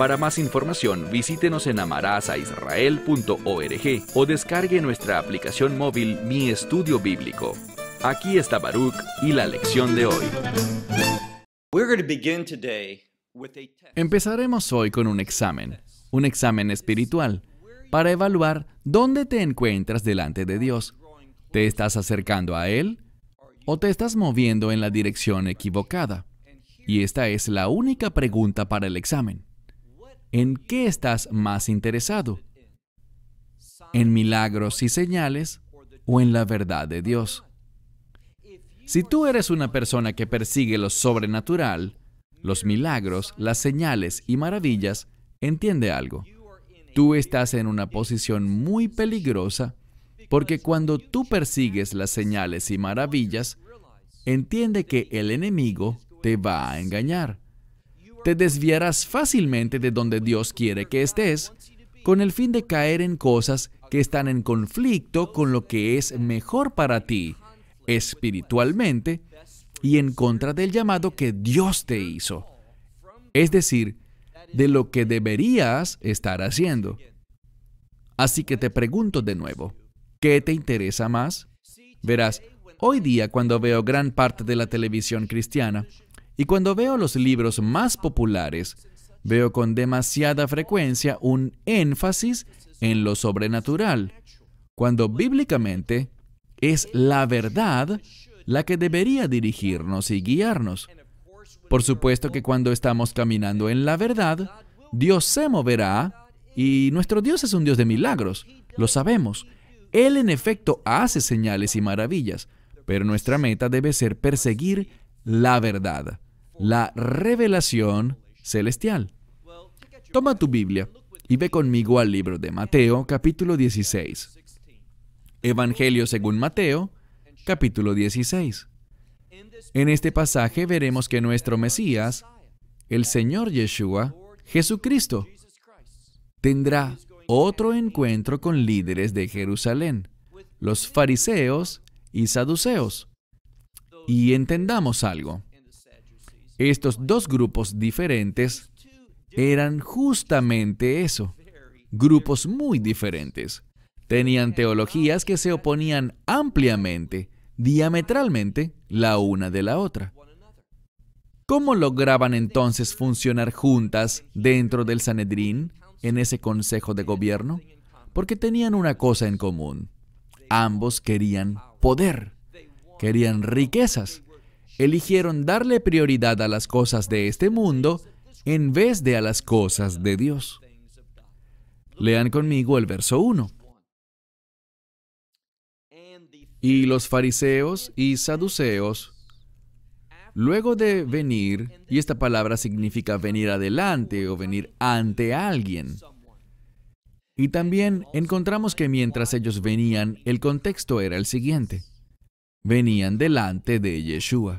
Para más información, visítenos en amarazaisrael.org o descargue nuestra aplicación móvil Mi Estudio Bíblico. Aquí está Baruch y la lección de hoy. Empezaremos hoy con un examen, un examen espiritual, para evaluar dónde te encuentras delante de Dios. ¿Te estás acercando a Él o te estás moviendo en la dirección equivocada? Y esta es la única pregunta para el examen. ¿En qué estás más interesado? ¿En milagros y señales o en la verdad de Dios? Si tú eres una persona que persigue lo sobrenatural, los milagros, las señales y maravillas, entiende algo. Tú estás en una posición muy peligrosa porque cuando tú persigues las señales y maravillas, entiende que el enemigo te va a engañar te desviarás fácilmente de donde Dios quiere que estés con el fin de caer en cosas que están en conflicto con lo que es mejor para ti espiritualmente y en contra del llamado que Dios te hizo. Es decir, de lo que deberías estar haciendo. Así que te pregunto de nuevo, ¿qué te interesa más? Verás, hoy día cuando veo gran parte de la televisión cristiana, y cuando veo los libros más populares, veo con demasiada frecuencia un énfasis en lo sobrenatural, cuando bíblicamente es la verdad la que debería dirigirnos y guiarnos. Por supuesto que cuando estamos caminando en la verdad, Dios se moverá y nuestro Dios es un Dios de milagros, lo sabemos. Él en efecto hace señales y maravillas, pero nuestra meta debe ser perseguir la verdad la revelación celestial. Toma tu Biblia y ve conmigo al libro de Mateo capítulo 16. Evangelio según Mateo capítulo 16. En este pasaje veremos que nuestro Mesías, el Señor Yeshua, Jesucristo, tendrá otro encuentro con líderes de Jerusalén, los fariseos y saduceos. Y entendamos algo. Estos dos grupos diferentes eran justamente eso, grupos muy diferentes. Tenían teologías que se oponían ampliamente, diametralmente, la una de la otra. ¿Cómo lograban entonces funcionar juntas dentro del Sanedrín, en ese consejo de gobierno? Porque tenían una cosa en común. Ambos querían poder, querían riquezas, eligieron darle prioridad a las cosas de este mundo en vez de a las cosas de Dios. Lean conmigo el verso 1. Y los fariseos y saduceos, luego de venir, y esta palabra significa venir adelante o venir ante alguien, y también encontramos que mientras ellos venían, el contexto era el siguiente venían delante de Yeshua.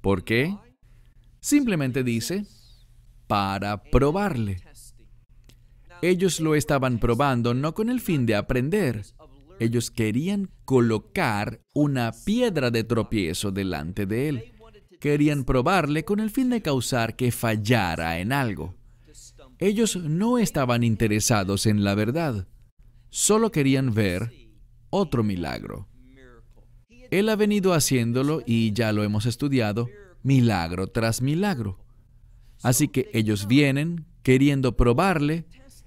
¿Por qué? Simplemente dice, para probarle. Ellos lo estaban probando no con el fin de aprender. Ellos querían colocar una piedra de tropiezo delante de él. Querían probarle con el fin de causar que fallara en algo. Ellos no estaban interesados en la verdad. Solo querían ver otro milagro. Él ha venido haciéndolo y ya lo hemos estudiado, milagro tras milagro. Así que ellos vienen queriendo probarle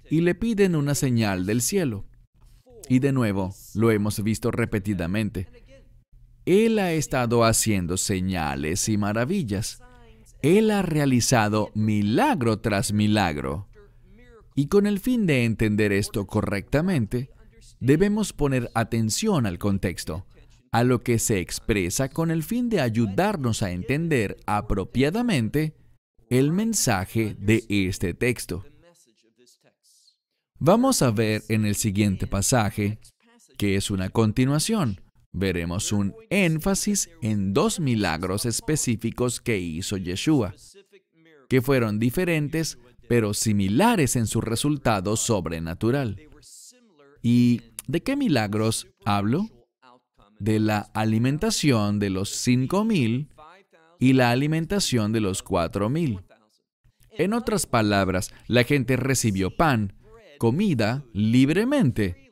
y le piden una señal del cielo. Y de nuevo, lo hemos visto repetidamente. Él ha estado haciendo señales y maravillas. Él ha realizado milagro tras milagro. Y con el fin de entender esto correctamente, debemos poner atención al contexto a lo que se expresa con el fin de ayudarnos a entender apropiadamente el mensaje de este texto. Vamos a ver en el siguiente pasaje, que es una continuación, veremos un énfasis en dos milagros específicos que hizo Yeshua, que fueron diferentes pero similares en su resultado sobrenatural. ¿Y de qué milagros hablo? de la alimentación de los 5.000 y la alimentación de los 4.000. En otras palabras, la gente recibió pan, comida, libremente.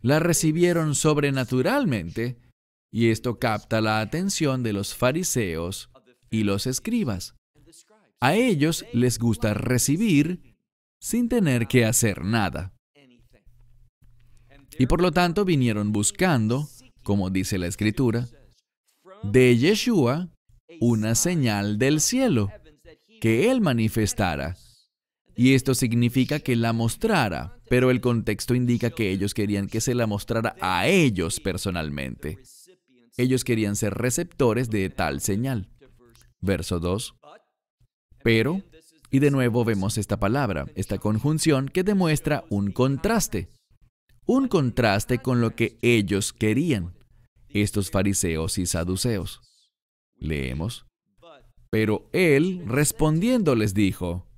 La recibieron sobrenaturalmente, y esto capta la atención de los fariseos y los escribas. A ellos les gusta recibir sin tener que hacer nada. Y por lo tanto vinieron buscando como dice la escritura, de Yeshua una señal del cielo que él manifestara. Y esto significa que la mostrara, pero el contexto indica que ellos querían que se la mostrara a ellos personalmente. Ellos querían ser receptores de tal señal. Verso 2. Pero, y de nuevo vemos esta palabra, esta conjunción que demuestra un contraste un contraste con lo que ellos querían, estos fariseos y saduceos. Leemos. Pero él, respondiendo, les dijo,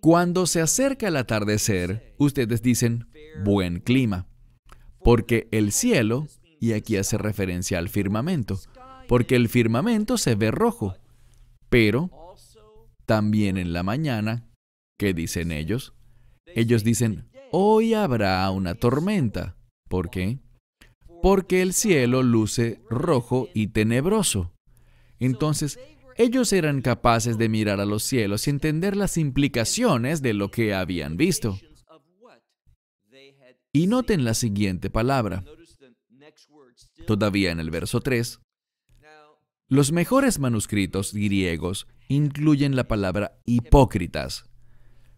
Cuando se acerca el atardecer, ustedes dicen, buen clima, porque el cielo, y aquí hace referencia al firmamento, porque el firmamento se ve rojo, pero también en la mañana, ¿qué dicen ellos? Ellos dicen, hoy habrá una tormenta. ¿Por qué? Porque el cielo luce rojo y tenebroso. Entonces, ellos eran capaces de mirar a los cielos y entender las implicaciones de lo que habían visto. Y noten la siguiente palabra. Todavía en el verso 3, los mejores manuscritos griegos incluyen la palabra hipócritas,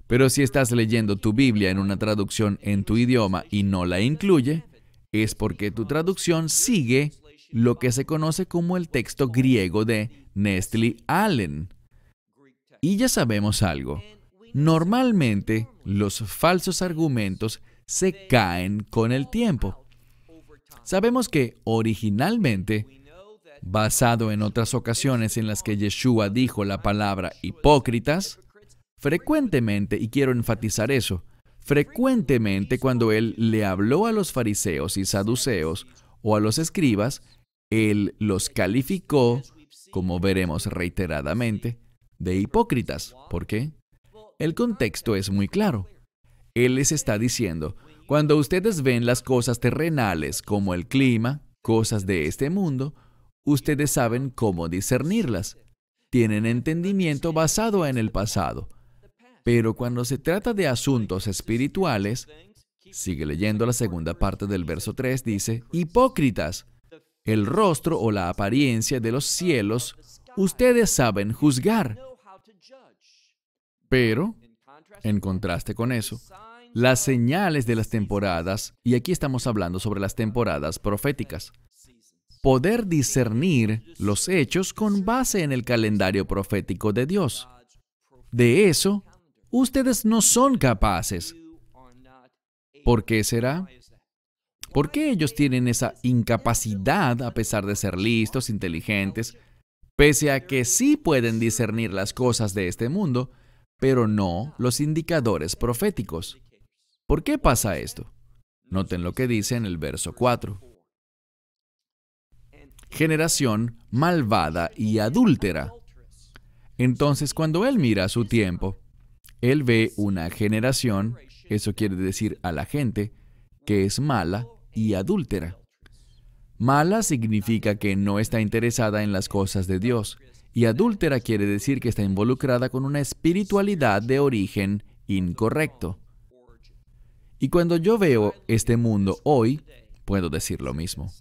pero si estás leyendo tu Biblia en una traducción en tu idioma y no la incluye, es porque tu traducción sigue lo que se conoce como el texto griego de Nestle Allen. Y ya sabemos algo. Normalmente los falsos argumentos se caen con el tiempo. Sabemos que originalmente, basado en otras ocasiones en las que Yeshua dijo la palabra hipócritas, Frecuentemente, y quiero enfatizar eso, frecuentemente cuando él le habló a los fariseos y saduceos o a los escribas, él los calificó, como veremos reiteradamente, de hipócritas. ¿Por qué? El contexto es muy claro. Él les está diciendo, cuando ustedes ven las cosas terrenales como el clima, cosas de este mundo, ustedes saben cómo discernirlas. Tienen entendimiento basado en el pasado, pero cuando se trata de asuntos espirituales, sigue leyendo la segunda parte del verso 3, dice, hipócritas, el rostro o la apariencia de los cielos, ustedes saben juzgar. Pero, en contraste con eso, las señales de las temporadas, y aquí estamos hablando sobre las temporadas proféticas, poder discernir los hechos con base en el calendario profético de Dios. De eso ustedes no son capaces. ¿Por qué será? ¿Por qué ellos tienen esa incapacidad a pesar de ser listos, inteligentes, pese a que sí pueden discernir las cosas de este mundo, pero no los indicadores proféticos? ¿Por qué pasa esto? Noten lo que dice en el verso 4. Generación malvada y adúltera. Entonces cuando él mira su tiempo, él ve una generación, eso quiere decir a la gente, que es mala y adúltera. Mala significa que no está interesada en las cosas de Dios, y adúltera quiere decir que está involucrada con una espiritualidad de origen incorrecto. Y cuando yo veo este mundo hoy, puedo decir lo mismo.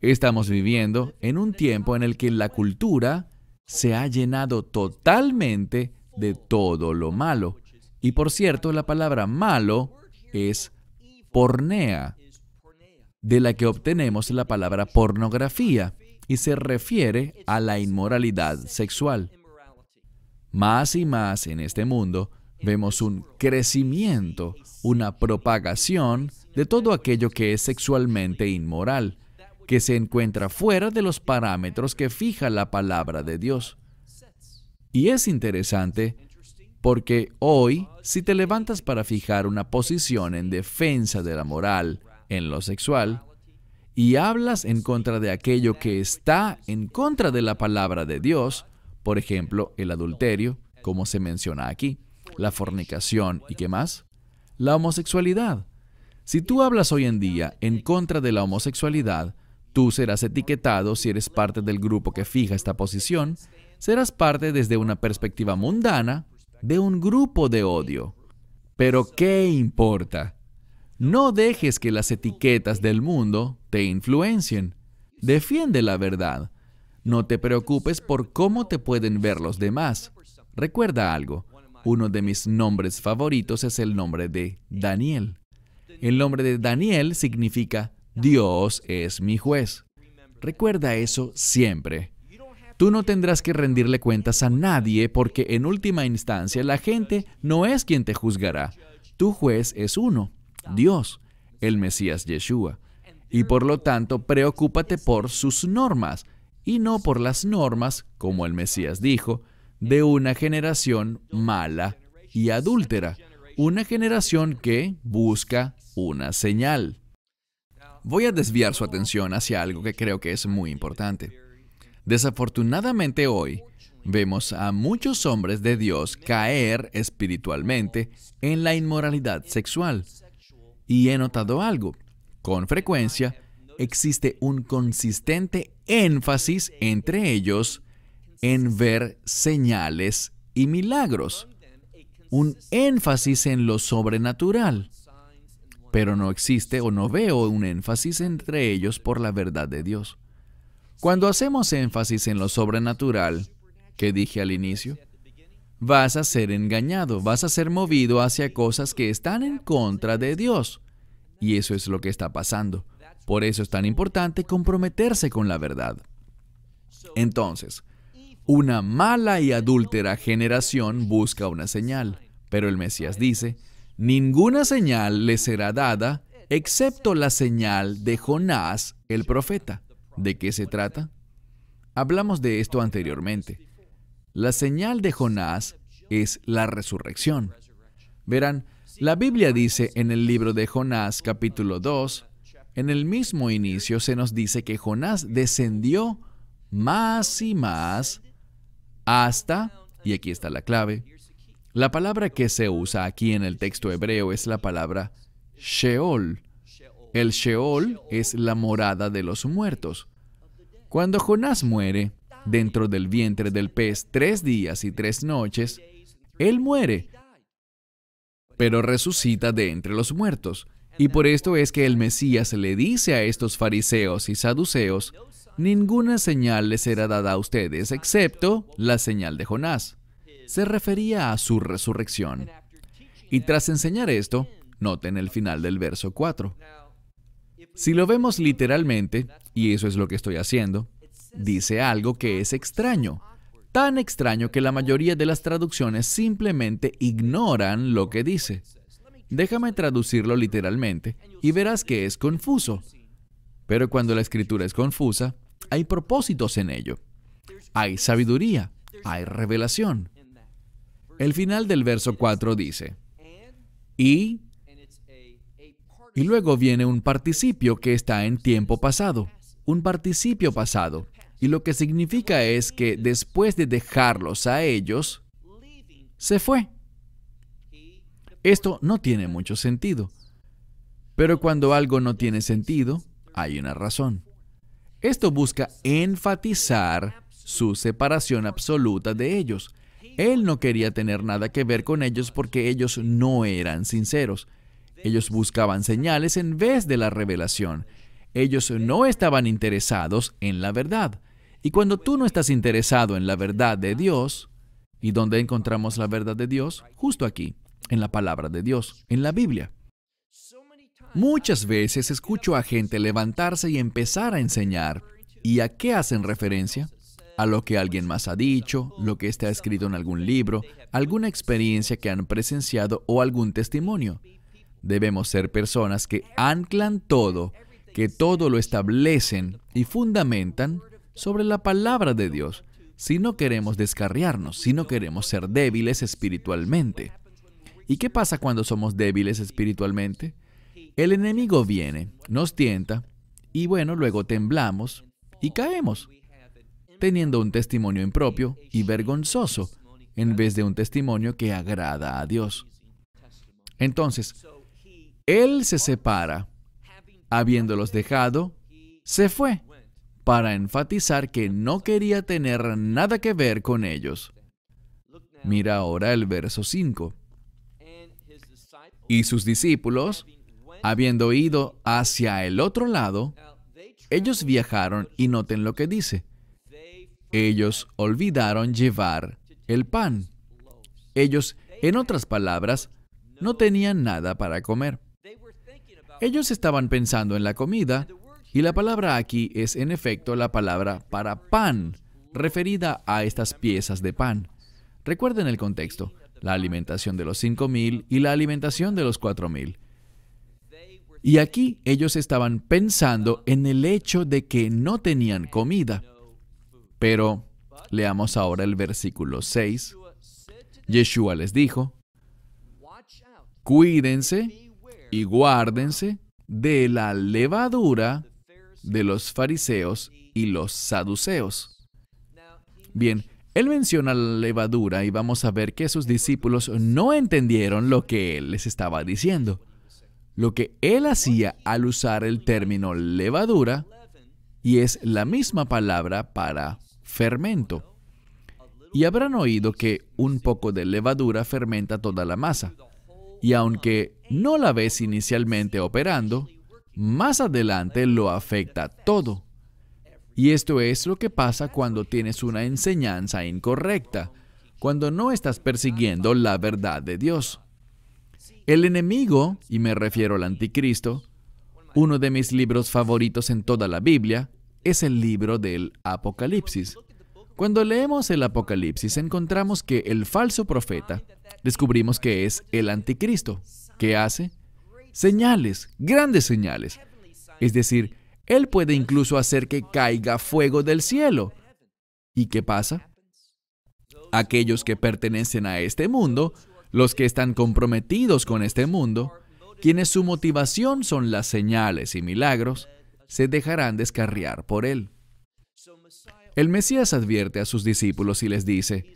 Estamos viviendo en un tiempo en el que la cultura se ha llenado totalmente de todo lo malo. Y por cierto, la palabra malo es pornea, de la que obtenemos la palabra pornografía, y se refiere a la inmoralidad sexual. Más y más en este mundo vemos un crecimiento, una propagación de todo aquello que es sexualmente inmoral, que se encuentra fuera de los parámetros que fija la palabra de Dios. Y es interesante porque hoy, si te levantas para fijar una posición en defensa de la moral en lo sexual, y hablas en contra de aquello que está en contra de la palabra de Dios, por ejemplo, el adulterio, como se menciona aquí, la fornicación y qué más, la homosexualidad. Si tú hablas hoy en día en contra de la homosexualidad, tú serás etiquetado si eres parte del grupo que fija esta posición serás parte desde una perspectiva mundana de un grupo de odio. Pero ¿qué importa? No dejes que las etiquetas del mundo te influencien. Defiende la verdad. No te preocupes por cómo te pueden ver los demás. Recuerda algo, uno de mis nombres favoritos es el nombre de Daniel. El nombre de Daniel significa Dios es mi juez. Recuerda eso siempre. Tú no tendrás que rendirle cuentas a nadie porque en última instancia la gente no es quien te juzgará. Tu juez es uno, Dios, el Mesías Yeshua. Y por lo tanto, preocúpate por sus normas y no por las normas, como el Mesías dijo, de una generación mala y adúltera, una generación que busca una señal. Voy a desviar su atención hacia algo que creo que es muy importante. Desafortunadamente hoy vemos a muchos hombres de Dios caer espiritualmente en la inmoralidad sexual. Y he notado algo. Con frecuencia existe un consistente énfasis entre ellos en ver señales y milagros. Un énfasis en lo sobrenatural. Pero no existe o no veo un énfasis entre ellos por la verdad de Dios. Cuando hacemos énfasis en lo sobrenatural, que dije al inicio, vas a ser engañado, vas a ser movido hacia cosas que están en contra de Dios. Y eso es lo que está pasando. Por eso es tan importante comprometerse con la verdad. Entonces, una mala y adúltera generación busca una señal, pero el Mesías dice, ninguna señal le será dada excepto la señal de Jonás el profeta. ¿De qué se trata? Hablamos de esto anteriormente. La señal de Jonás es la resurrección. Verán, la Biblia dice en el libro de Jonás capítulo 2, en el mismo inicio se nos dice que Jonás descendió más y más hasta, y aquí está la clave, la palabra que se usa aquí en el texto hebreo es la palabra Sheol, el Sheol es la morada de los muertos. Cuando Jonás muere, dentro del vientre del pez tres días y tres noches, él muere, pero resucita de entre los muertos. Y por esto es que el Mesías le dice a estos fariseos y saduceos, ninguna señal les será dada a ustedes excepto la señal de Jonás. Se refería a su resurrección. Y tras enseñar esto, noten el final del verso 4. Si lo vemos literalmente, y eso es lo que estoy haciendo, dice algo que es extraño, tan extraño que la mayoría de las traducciones simplemente ignoran lo que dice. Déjame traducirlo literalmente y verás que es confuso. Pero cuando la escritura es confusa, hay propósitos en ello. Hay sabiduría, hay revelación. El final del verso 4 dice, y y luego viene un participio que está en tiempo pasado, un participio pasado. Y lo que significa es que después de dejarlos a ellos, se fue. Esto no tiene mucho sentido. Pero cuando algo no tiene sentido, hay una razón. Esto busca enfatizar su separación absoluta de ellos. Él no quería tener nada que ver con ellos porque ellos no eran sinceros. Ellos buscaban señales en vez de la revelación. Ellos no estaban interesados en la verdad. Y cuando tú no estás interesado en la verdad de Dios, ¿y dónde encontramos la verdad de Dios? Justo aquí, en la palabra de Dios, en la Biblia. Muchas veces escucho a gente levantarse y empezar a enseñar. ¿Y a qué hacen referencia? A lo que alguien más ha dicho, lo que está escrito en algún libro, alguna experiencia que han presenciado o algún testimonio. Debemos ser personas que anclan todo, que todo lo establecen y fundamentan sobre la palabra de Dios, si no queremos descarriarnos, si no queremos ser débiles espiritualmente. ¿Y qué pasa cuando somos débiles espiritualmente? El enemigo viene, nos tienta, y bueno, luego temblamos y caemos, teniendo un testimonio impropio y vergonzoso, en vez de un testimonio que agrada a Dios. Entonces, él se separa. Habiéndolos dejado, se fue, para enfatizar que no quería tener nada que ver con ellos. Mira ahora el verso 5. Y sus discípulos, habiendo ido hacia el otro lado, ellos viajaron y noten lo que dice. Ellos olvidaron llevar el pan. Ellos, en otras palabras, no tenían nada para comer. Ellos estaban pensando en la comida y la palabra aquí es en efecto la palabra para pan, referida a estas piezas de pan. Recuerden el contexto, la alimentación de los 5.000 y la alimentación de los 4.000. Y aquí ellos estaban pensando en el hecho de que no tenían comida. Pero leamos ahora el versículo 6. Yeshua les dijo, cuídense y guárdense de la levadura de los fariseos y los saduceos. Bien, él menciona la levadura y vamos a ver que sus discípulos no entendieron lo que él les estaba diciendo. Lo que él hacía al usar el término levadura, y es la misma palabra para fermento. Y habrán oído que un poco de levadura fermenta toda la masa. Y aunque no la ves inicialmente operando, más adelante lo afecta todo. Y esto es lo que pasa cuando tienes una enseñanza incorrecta, cuando no estás persiguiendo la verdad de Dios. El enemigo, y me refiero al anticristo, uno de mis libros favoritos en toda la Biblia, es el libro del Apocalipsis. Cuando leemos el Apocalipsis encontramos que el falso profeta, descubrimos que es el anticristo, que hace señales, grandes señales. Es decir, él puede incluso hacer que caiga fuego del cielo. ¿Y qué pasa? Aquellos que pertenecen a este mundo, los que están comprometidos con este mundo, quienes su motivación son las señales y milagros, se dejarán descarriar por él. El Mesías advierte a sus discípulos y les dice,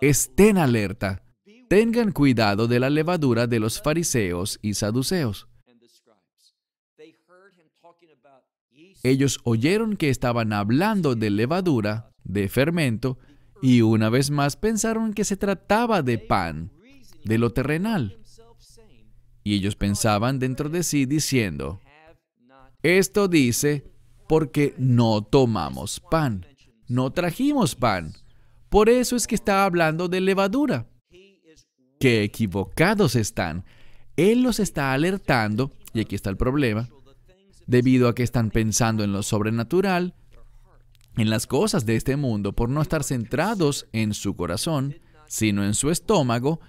estén alerta, tengan cuidado de la levadura de los fariseos y saduceos. Ellos oyeron que estaban hablando de levadura, de fermento, y una vez más pensaron que se trataba de pan, de lo terrenal. Y ellos pensaban dentro de sí diciendo, esto dice, porque no tomamos pan no trajimos pan. Por eso es que está hablando de levadura. Qué equivocados están. Él los está alertando, y aquí está el problema, debido a que están pensando en lo sobrenatural, en las cosas de este mundo, por no estar centrados en su corazón, sino en su estómago,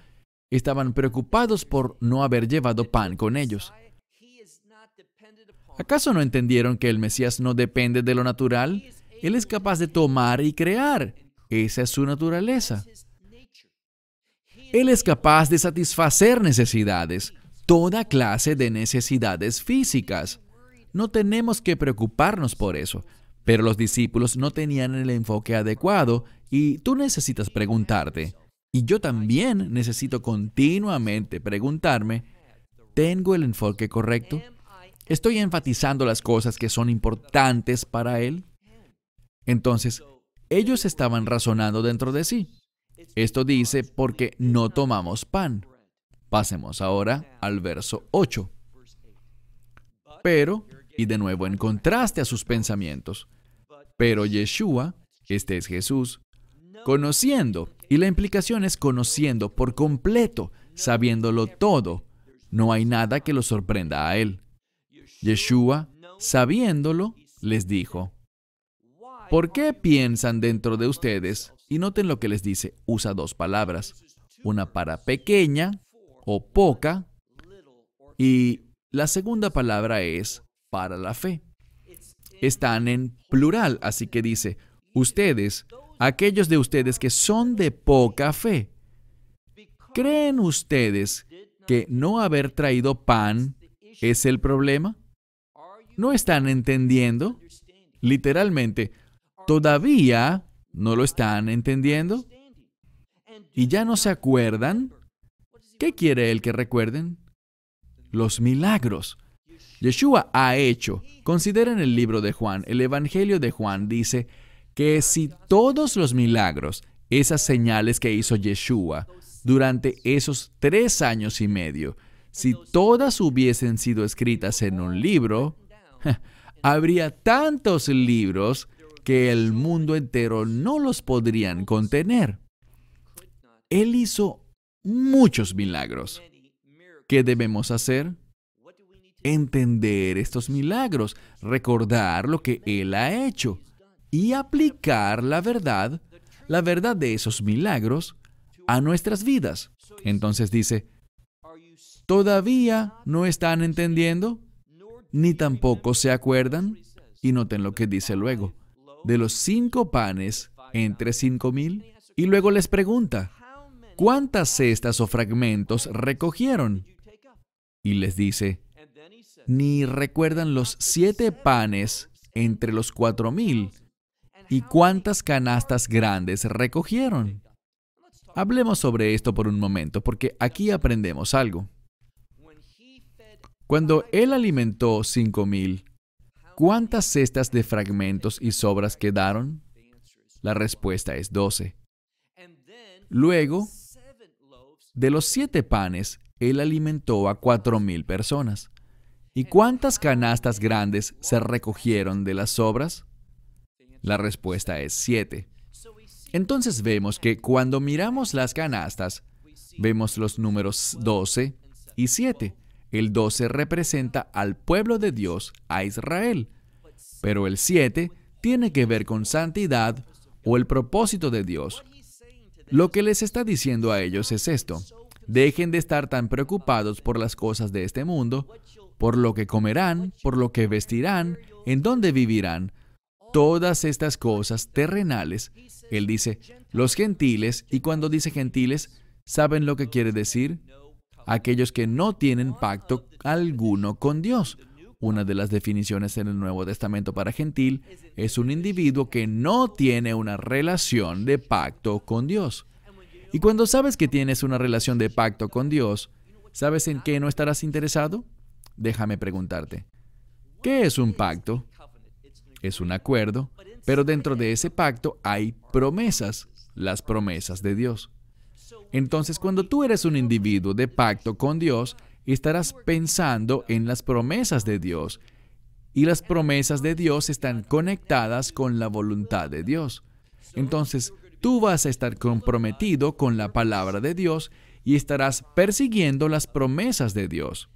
estaban preocupados por no haber llevado pan con ellos. ¿Acaso no entendieron que el Mesías no depende de lo natural, él es capaz de tomar y crear. Esa es su naturaleza. Él es capaz de satisfacer necesidades, toda clase de necesidades físicas. No tenemos que preocuparnos por eso. Pero los discípulos no tenían el enfoque adecuado y tú necesitas preguntarte, y yo también necesito continuamente preguntarme, ¿tengo el enfoque correcto? ¿Estoy enfatizando las cosas que son importantes para él? Entonces, ellos estaban razonando dentro de sí. Esto dice, porque no tomamos pan. Pasemos ahora al verso 8. Pero, y de nuevo en contraste a sus pensamientos, pero Yeshua, este es Jesús, conociendo, y la implicación es conociendo por completo, sabiéndolo todo, no hay nada que lo sorprenda a él. Yeshua, sabiéndolo, les dijo, ¿Por qué piensan dentro de ustedes? Y noten lo que les dice, usa dos palabras, una para pequeña o poca, y la segunda palabra es para la fe. Están en plural, así que dice, ustedes, aquellos de ustedes que son de poca fe, ¿creen ustedes que no haber traído pan es el problema? ¿No están entendiendo? Literalmente, todavía no lo están entendiendo y ya no se acuerdan. ¿Qué quiere Él que recuerden? Los milagros. Yeshua ha hecho. Consideren el libro de Juan. El Evangelio de Juan dice que si todos los milagros, esas señales que hizo Yeshua durante esos tres años y medio, si todas hubiesen sido escritas en un libro, habría tantos libros que el mundo entero no los podrían contener. Él hizo muchos milagros. ¿Qué debemos hacer? Entender estos milagros, recordar lo que Él ha hecho y aplicar la verdad, la verdad de esos milagros, a nuestras vidas. Entonces dice, ¿todavía no están entendiendo? ¿Ni tampoco se acuerdan? Y noten lo que dice luego de los cinco panes entre cinco mil? Y luego les pregunta, ¿cuántas cestas o fragmentos recogieron? Y les dice, ni recuerdan los siete panes entre los cuatro mil y cuántas canastas grandes recogieron. Hablemos sobre esto por un momento, porque aquí aprendemos algo. Cuando él alimentó cinco mil, ¿Cuántas cestas de fragmentos y sobras quedaron? La respuesta es 12. Luego, de los siete panes, él alimentó a cuatro mil personas. ¿Y cuántas canastas grandes se recogieron de las sobras? La respuesta es siete. Entonces vemos que cuando miramos las canastas, vemos los números 12 y 7. El 12 representa al pueblo de Dios, a Israel. Pero el 7 tiene que ver con santidad o el propósito de Dios. Lo que les está diciendo a ellos es esto. Dejen de estar tan preocupados por las cosas de este mundo, por lo que comerán, por lo que vestirán, en dónde vivirán. Todas estas cosas terrenales, él dice, los gentiles, y cuando dice gentiles, ¿saben lo que quiere decir? aquellos que no tienen pacto alguno con Dios. Una de las definiciones en el Nuevo Testamento para gentil es un individuo que no tiene una relación de pacto con Dios. Y cuando sabes que tienes una relación de pacto con Dios, ¿sabes en qué no estarás interesado? Déjame preguntarte. ¿Qué es un pacto? Es un acuerdo, pero dentro de ese pacto hay promesas, las promesas de Dios. Entonces, cuando tú eres un individuo de pacto con Dios, estarás pensando en las promesas de Dios. Y las promesas de Dios están conectadas con la voluntad de Dios. Entonces, tú vas a estar comprometido con la palabra de Dios y estarás persiguiendo las promesas de Dios.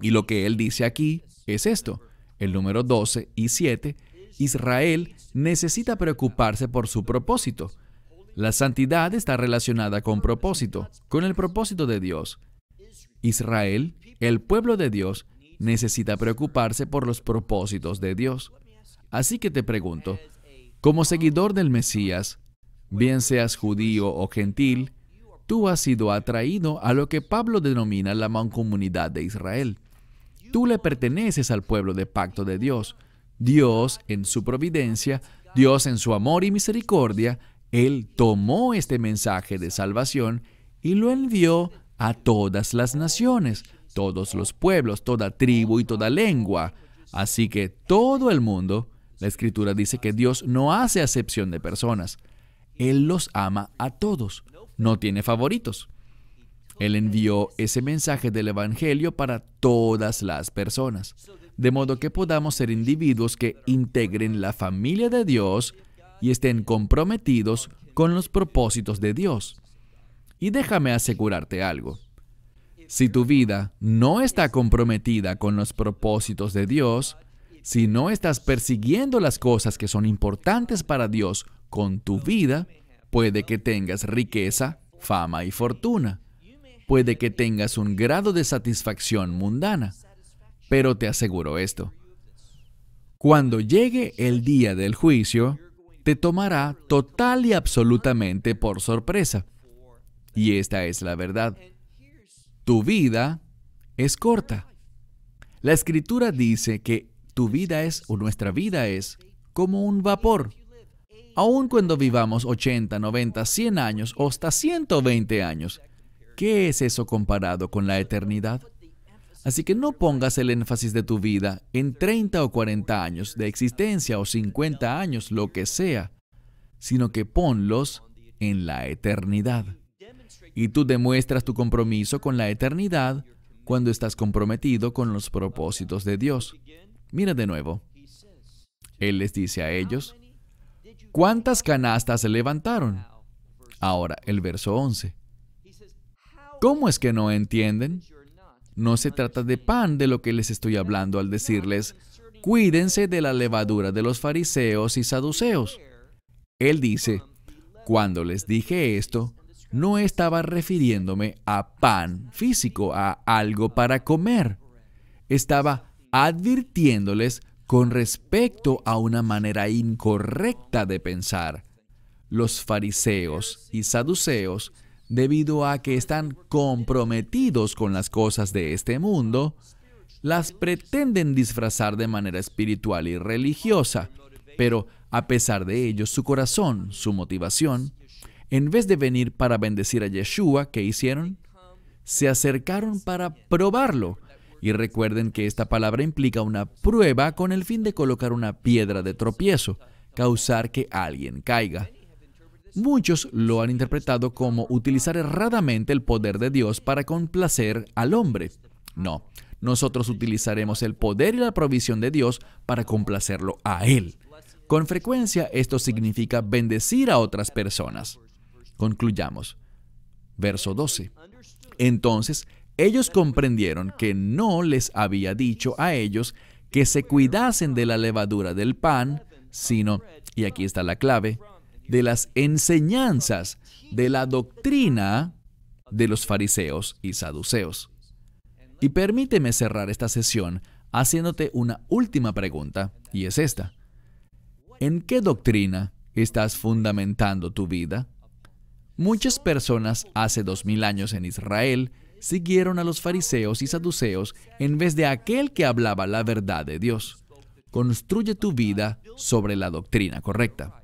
Y lo que él dice aquí es esto, el número 12 y 7, Israel necesita preocuparse por su propósito. La santidad está relacionada con propósito, con el propósito de Dios. Israel, el pueblo de Dios, necesita preocuparse por los propósitos de Dios. Así que te pregunto, como seguidor del Mesías, bien seas judío o gentil, tú has sido atraído a lo que Pablo denomina la mancomunidad de Israel. Tú le perteneces al pueblo de pacto de Dios. Dios, en su providencia, Dios en su amor y misericordia, él tomó este mensaje de salvación y lo envió a todas las naciones, todos los pueblos, toda tribu y toda lengua. Así que todo el mundo, la escritura dice que Dios no hace acepción de personas. Él los ama a todos, no tiene favoritos. Él envió ese mensaje del Evangelio para todas las personas, de modo que podamos ser individuos que integren la familia de Dios y estén comprometidos con los propósitos de Dios. Y déjame asegurarte algo. Si tu vida no está comprometida con los propósitos de Dios, si no estás persiguiendo las cosas que son importantes para Dios con tu vida, puede que tengas riqueza, fama y fortuna. Puede que tengas un grado de satisfacción mundana. Pero te aseguro esto. Cuando llegue el día del juicio, te tomará total y absolutamente por sorpresa. Y esta es la verdad. Tu vida es corta. La escritura dice que tu vida es, o nuestra vida es, como un vapor. Aun cuando vivamos 80, 90, 100 años o hasta 120 años, ¿qué es eso comparado con la eternidad? Así que no pongas el énfasis de tu vida en 30 o 40 años de existencia o 50 años, lo que sea, sino que ponlos en la eternidad. Y tú demuestras tu compromiso con la eternidad cuando estás comprometido con los propósitos de Dios. Mira de nuevo. Él les dice a ellos, ¿cuántas canastas se levantaron? Ahora, el verso 11. ¿Cómo es que no entienden? No se trata de pan de lo que les estoy hablando al decirles, cuídense de la levadura de los fariseos y saduceos. Él dice, cuando les dije esto, no estaba refiriéndome a pan físico, a algo para comer. Estaba advirtiéndoles con respecto a una manera incorrecta de pensar. Los fariseos y saduceos debido a que están comprometidos con las cosas de este mundo, las pretenden disfrazar de manera espiritual y religiosa, pero a pesar de ello, su corazón, su motivación, en vez de venir para bendecir a Yeshua, que hicieron? Se acercaron para probarlo. Y recuerden que esta palabra implica una prueba con el fin de colocar una piedra de tropiezo, causar que alguien caiga. Muchos lo han interpretado como utilizar erradamente el poder de Dios para complacer al hombre. No, nosotros utilizaremos el poder y la provisión de Dios para complacerlo a Él. Con frecuencia esto significa bendecir a otras personas. Concluyamos. Verso 12. Entonces, ellos comprendieron que no les había dicho a ellos que se cuidasen de la levadura del pan, sino, y aquí está la clave, de las enseñanzas, de la doctrina de los fariseos y saduceos. Y permíteme cerrar esta sesión haciéndote una última pregunta, y es esta. ¿En qué doctrina estás fundamentando tu vida? Muchas personas hace dos mil años en Israel siguieron a los fariseos y saduceos en vez de aquel que hablaba la verdad de Dios. Construye tu vida sobre la doctrina correcta.